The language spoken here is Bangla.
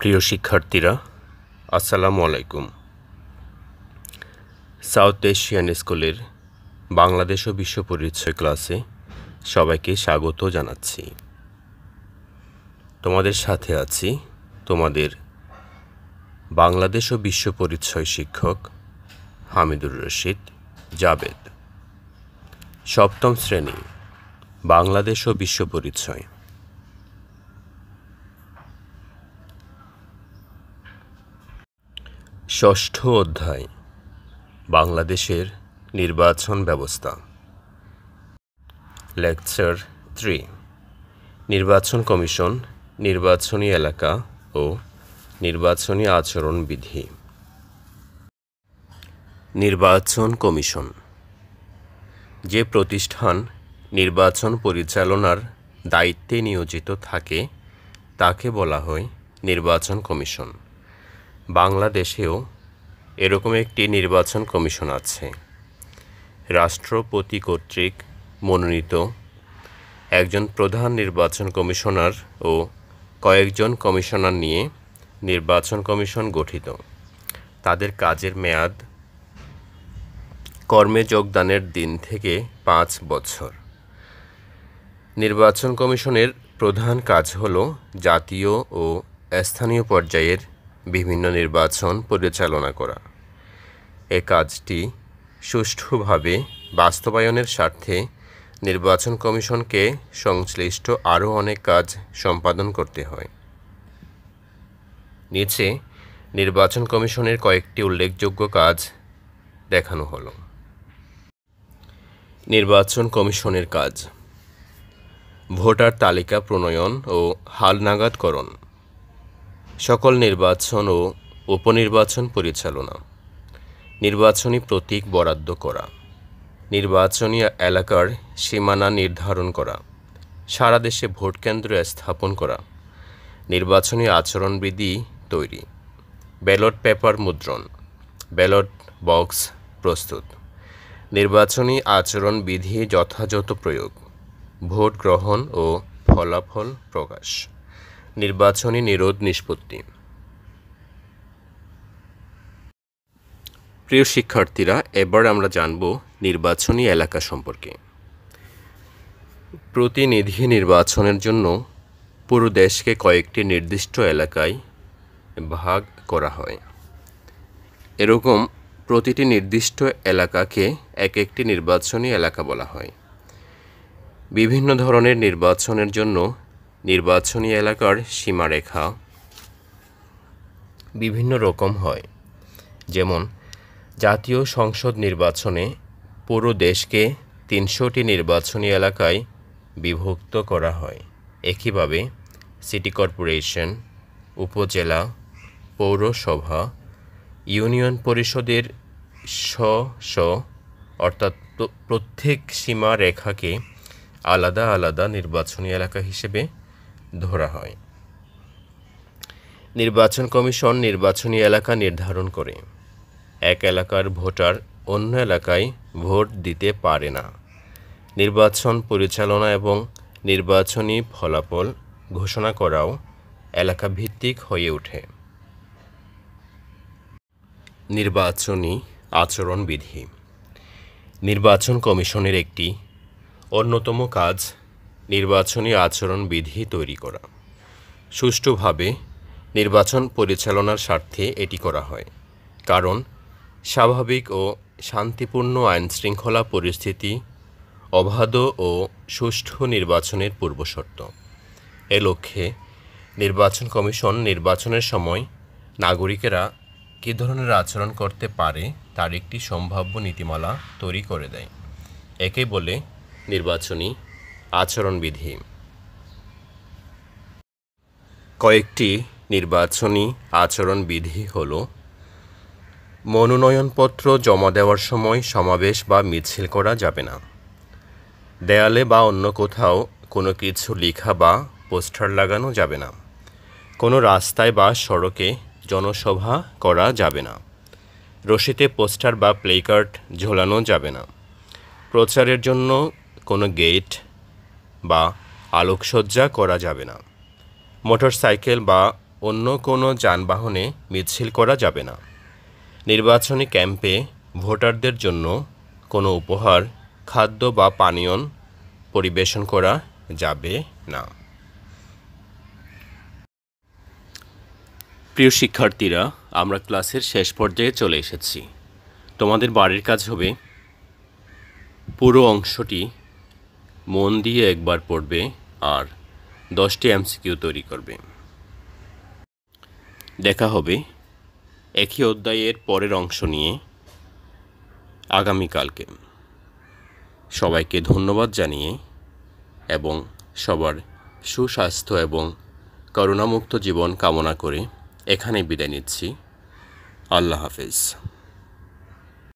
প্রিয় শিক্ষার্থীরা আসসালামু আলাইকুম সাউথ এশিয়ান স্কুলের বাংলাদেশ ও বিশ্ব পরিচয় ক্লাসে সবাইকে স্বাগত জানাচ্ছি তোমাদের সাথে আছি তোমাদের বাংলাদেশ ও বিশ্ব পরিচয় শিক্ষক হামিদুর রশিদ জাবেদ সপ্তম শ্রেণী বাংলাদেশ ও বিশ্ব পরিচয় ষষ্ঠ অধ্যায় বাংলাদেশের নির্বাচন ব্যবস্থা লেকচার থ্রি নির্বাচন কমিশন নির্বাচনী এলাকা ও নির্বাচনী আচরণ বিধি নির্বাচন কমিশন যে প্রতিষ্ঠান নির্বাচন পরিচালনার দায়িত্বে নিয়োজিত থাকে তাকে বলা হয় নির্বাচন কমিশন বাংলাদেশেও এরকম একটি নির্বাচন কমিশন আছে রাষ্ট্রপতি কর্তৃক মনোনীত একজন প্রধান নির্বাচন কমিশনার ও কয়েকজন কমিশনার নিয়ে নির্বাচন কমিশন গঠিত তাদের কাজের মেয়াদ কর্মে যোগদানের দিন থেকে পাঁচ বছর নির্বাচন কমিশনের প্রধান কাজ হল জাতীয় ও স্থানীয় পর্যায়ের বিভিন্ন নির্বাচন পরিচালনা করা এ কাজটি সুষ্ঠুভাবে বাস্তবায়নের স্বার্থে নির্বাচন কমিশনকে সংশ্লিষ্ট আরও অনেক কাজ সম্পাদন করতে হয় নিচে নির্বাচন কমিশনের কয়েকটি উল্লেখযোগ্য কাজ দেখানো হলো নির্বাচন কমিশনের কাজ ভোটার তালিকা প্রণয়ন ও হালনাগাদকরণ সকল নির্বাচন ও উপনির্বাচন পরিচালনা নির্বাচনী প্রতীক বরাদ্দ করা নির্বাচনী এলাকার সীমানা নির্ধারণ করা সারা দেশে ভোট কেন্দ্র স্থাপন করা নির্বাচনী আচরণবিধি তৈরি ব্যালট পেপার মুদ্রণ ব্যালট বক্স প্রস্তুত নির্বাচনী আচরণবিধি যথাযথ প্রয়োগ ভোট গ্রহণ ও ফলাফল প্রকাশ নির্বাচনী নিরোধ নিষ্পত্তি প্রিয় শিক্ষার্থীরা এবার আমরা জানব নির্বাচনী এলাকা সম্পর্কে প্রতিনিধি নির্বাচনের জন্য পুরো দেশকে কয়েকটি নির্দিষ্ট এলাকায় ভাগ করা হয় এরকম প্রতিটি নির্দিষ্ট এলাকাকে এক একটি নির্বাচনী এলাকা বলা হয় বিভিন্ন ধরনের নির্বাচনের জন্য নির্বাচনী এলাকার সীমারেখা বিভিন্ন রকম হয় যেমন জাতীয় সংসদ নির্বাচনে পুরো দেশকে তিনশোটি নির্বাচনী এলাকায় বিভক্ত করা হয় একইভাবে সিটি কর্পোরেশন উপজেলা পৌরসভা ইউনিয়ন পরিষদের স্ব স্ব অর্থাৎ প্রত্যেক সীমারেখাকে আলাদা আলাদা নির্বাচনী এলাকা হিসেবে ধরা হয় নির্বাচন কমিশন নির্বাচনী এলাকা নির্ধারণ করে এক এলাকার ভোটার অন্য এলাকায় ভোট দিতে পারে না নির্বাচন পরিচালনা এবং নির্বাচনী ফলাফল ঘোষণা করাও এলাকা ভিত্তিক হয়ে ওঠে নির্বাচনী আচরণবিধি নির্বাচন কমিশনের একটি অন্যতম কাজ নির্বাচনী আচরণবিধি তৈরি করা সুষ্ঠুভাবে নির্বাচন পরিচালনার স্বার্থে এটি করা হয় কারণ স্বাভাবিক ও শান্তিপূর্ণ আইনশৃঙ্খলা পরিস্থিতি অবাধ ও সুষ্ঠু নির্বাচনের পূর্বশর্ত এ লক্ষ্যে নির্বাচন কমিশন নির্বাচনের সময় নাগরিকেরা কী ধরনের আচরণ করতে পারে তার একটি সম্ভাব্য নীতিমালা তৈরি করে দেয় একে বলে নির্বাচনী আচরণবিধি কয়েকটি নির্বাচনী আচরণবিধি হল মনোনয়নপত্র জমা দেওয়ার সময় সমাবেশ বা মিছিল করা যাবে না দেয়ালে বা অন্য কোথাও কোনো কিছু লেখা বা পোস্টার লাগানো যাবে না কোনো রাস্তায় বা সড়কে জনসভা করা যাবে না রশিতে পোস্টার বা প্লেকার্ড ঝোলানো যাবে না প্রচারের জন্য কোনো গেট বা আলোকসজ্জা করা যাবে না মোটরসাইকেল বা অন্য কোনো যানবাহনে মিছিল করা যাবে না নির্বাচনী ক্যাম্পে ভোটারদের জন্য কোনো উপহার খাদ্য বা পানীয় পরিবেশন করা যাবে না প্রিয় শিক্ষার্থীরা আমরা ক্লাসের শেষ পর্যায়ে চলে এসেছি তোমাদের বাড়ির কাজ হবে পুরো অংশটি মন দিয়ে একবার পড়বে আর দশটি এমসিকিউ তৈরি করবে দেখা হবে একই অধ্যায়ের পরের অংশ নিয়ে আগামীকালকে সবাইকে ধন্যবাদ জানিয়ে এবং সবার সুস্বাস্থ্য এবং করুণামুক্ত জীবন কামনা করে এখানে বিদায় নিচ্ছি আল্লাহ হাফেজ